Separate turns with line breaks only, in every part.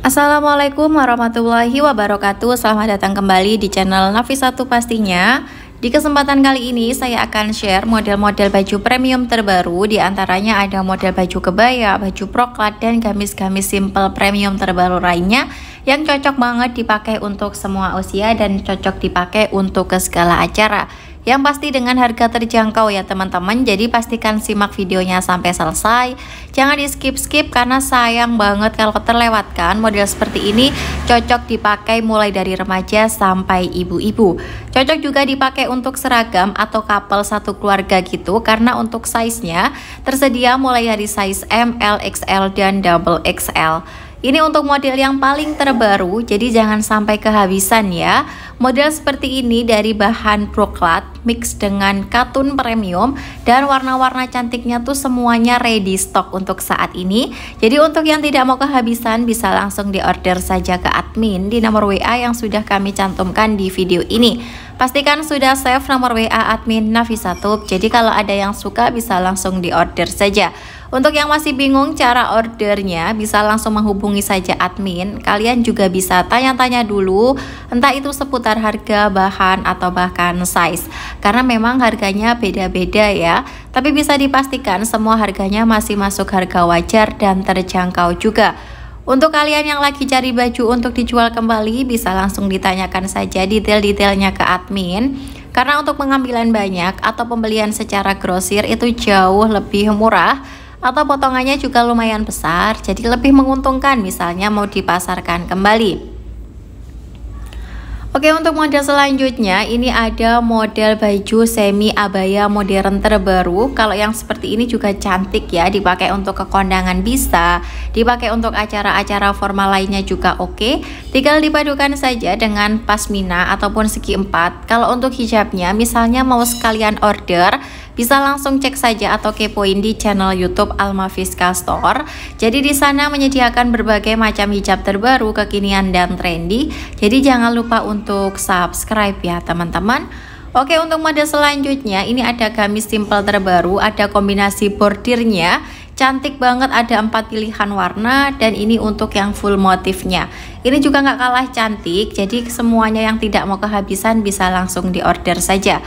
Assalamualaikum warahmatullahi wabarakatuh Selamat datang kembali di channel Nafisatu pastinya Di kesempatan kali ini saya akan share model-model baju premium terbaru Di antaranya ada model baju kebaya, baju proklat, dan gamis-gamis simple premium terbaru lainnya yang cocok banget dipakai untuk semua usia dan cocok dipakai untuk ke segala acara yang pasti dengan harga terjangkau ya teman-teman jadi pastikan simak videonya sampai selesai jangan di skip-skip karena sayang banget kalau terlewatkan model seperti ini cocok dipakai mulai dari remaja sampai ibu-ibu cocok juga dipakai untuk seragam atau couple satu keluarga gitu karena untuk size nya tersedia mulai dari size M, L, XL, dan double XL ini untuk model yang paling terbaru, jadi jangan sampai kehabisan ya. Model seperti ini dari bahan proklat mix dengan katun premium dan warna-warna cantiknya tuh semuanya ready stock untuk saat ini. Jadi untuk yang tidak mau kehabisan bisa langsung diorder saja ke admin di nomor WA yang sudah kami cantumkan di video ini. Pastikan sudah save nomor WA admin Nafisatub. Jadi kalau ada yang suka bisa langsung diorder saja. Untuk yang masih bingung cara ordernya, bisa langsung menghubungi saja admin. Kalian juga bisa tanya-tanya dulu, entah itu seputar harga, bahan, atau bahkan size. Karena memang harganya beda-beda ya. Tapi bisa dipastikan semua harganya masih masuk harga wajar dan terjangkau juga. Untuk kalian yang lagi cari baju untuk dijual kembali, bisa langsung ditanyakan saja detail-detailnya ke admin. Karena untuk pengambilan banyak atau pembelian secara grosir itu jauh lebih murah atau potongannya juga lumayan besar, jadi lebih menguntungkan misalnya mau dipasarkan kembali. Oke untuk model selanjutnya ini ada model baju semi abaya modern terbaru Kalau yang seperti ini juga cantik ya dipakai untuk ke kondangan bisa Dipakai untuk acara-acara formal lainnya juga oke Tinggal dipadukan saja dengan pasmina ataupun segi empat Kalau untuk hijabnya misalnya mau sekalian order bisa langsung cek saja atau kepoin di channel YouTube Alma Fiska Store. Jadi di sana menyediakan berbagai macam hijab terbaru, kekinian dan trendy. Jadi jangan lupa untuk subscribe ya teman-teman. Oke untuk mode selanjutnya ini ada gamis simple terbaru ada kombinasi bordirnya cantik banget ada empat pilihan warna dan ini untuk yang full motifnya ini juga nggak kalah cantik jadi semuanya yang tidak mau kehabisan bisa langsung diorder saja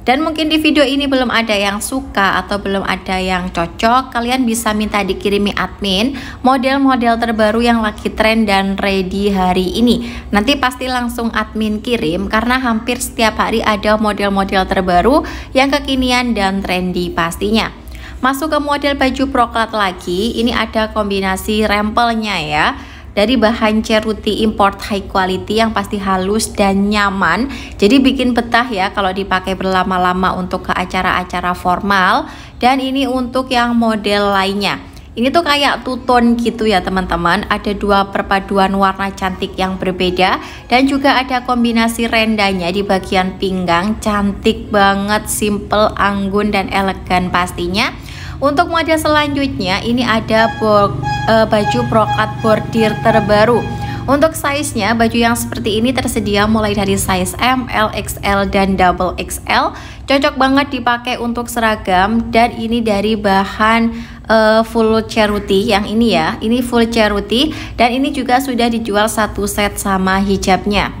dan mungkin di video ini belum ada yang suka atau belum ada yang cocok, kalian bisa minta dikirimi admin model-model terbaru yang lagi trend dan ready hari ini. Nanti pasti langsung admin kirim karena hampir setiap hari ada model-model terbaru yang kekinian dan trendy pastinya. Masuk ke model baju proklat lagi, ini ada kombinasi rempelnya ya dari bahan ceruti import high quality yang pasti halus dan nyaman. Jadi bikin betah ya kalau dipakai berlama-lama untuk ke acara-acara formal dan ini untuk yang model lainnya. Ini tuh kayak tuton gitu ya teman-teman Ada dua perpaduan warna cantik yang berbeda Dan juga ada kombinasi rendanya di bagian pinggang Cantik banget, simple, anggun, dan elegan pastinya Untuk model selanjutnya ini ada box uh, baju brokat bordir terbaru. Untuk size-nya, baju yang seperti ini tersedia mulai dari size M, L, XL, dan double XL. Cocok banget dipakai untuk seragam dan ini dari bahan uh, full ceruti yang ini ya. Ini full ceruti dan ini juga sudah dijual satu set sama hijabnya.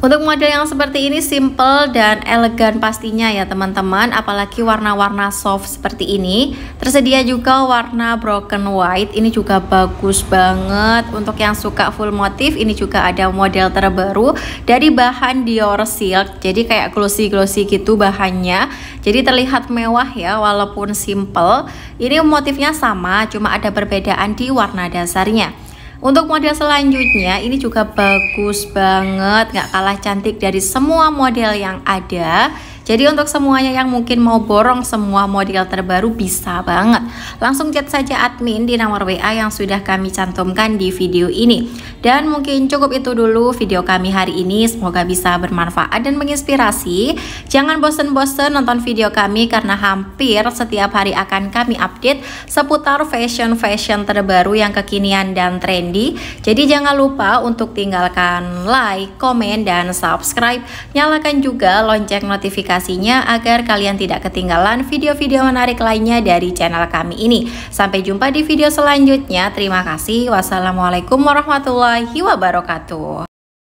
Untuk model yang seperti ini simple dan elegan pastinya ya teman-teman Apalagi warna-warna soft seperti ini Tersedia juga warna broken white Ini juga bagus banget Untuk yang suka full motif ini juga ada model terbaru Dari bahan Dior Silk Jadi kayak glossy-glossy gitu bahannya Jadi terlihat mewah ya walaupun simple Ini motifnya sama cuma ada perbedaan di warna dasarnya untuk model selanjutnya ini juga bagus banget, nggak kalah cantik dari semua model yang ada. Jadi untuk semuanya yang mungkin mau borong semua model terbaru bisa banget. Langsung chat saja admin di nomor WA yang sudah kami cantumkan di video ini. Dan mungkin cukup itu dulu video kami hari ini. Semoga bisa bermanfaat dan menginspirasi. Jangan bosen-bosen nonton video kami karena hampir setiap hari akan kami update seputar fashion-fashion terbaru yang kekinian dan trendy. Jadi jangan lupa untuk tinggalkan like, komen, dan subscribe. Nyalakan juga lonceng notifikasi notifikasinya agar kalian tidak ketinggalan video-video menarik lainnya dari channel kami ini. Sampai jumpa di video selanjutnya. Terima kasih. Wassalamualaikum warahmatullahi wabarakatuh.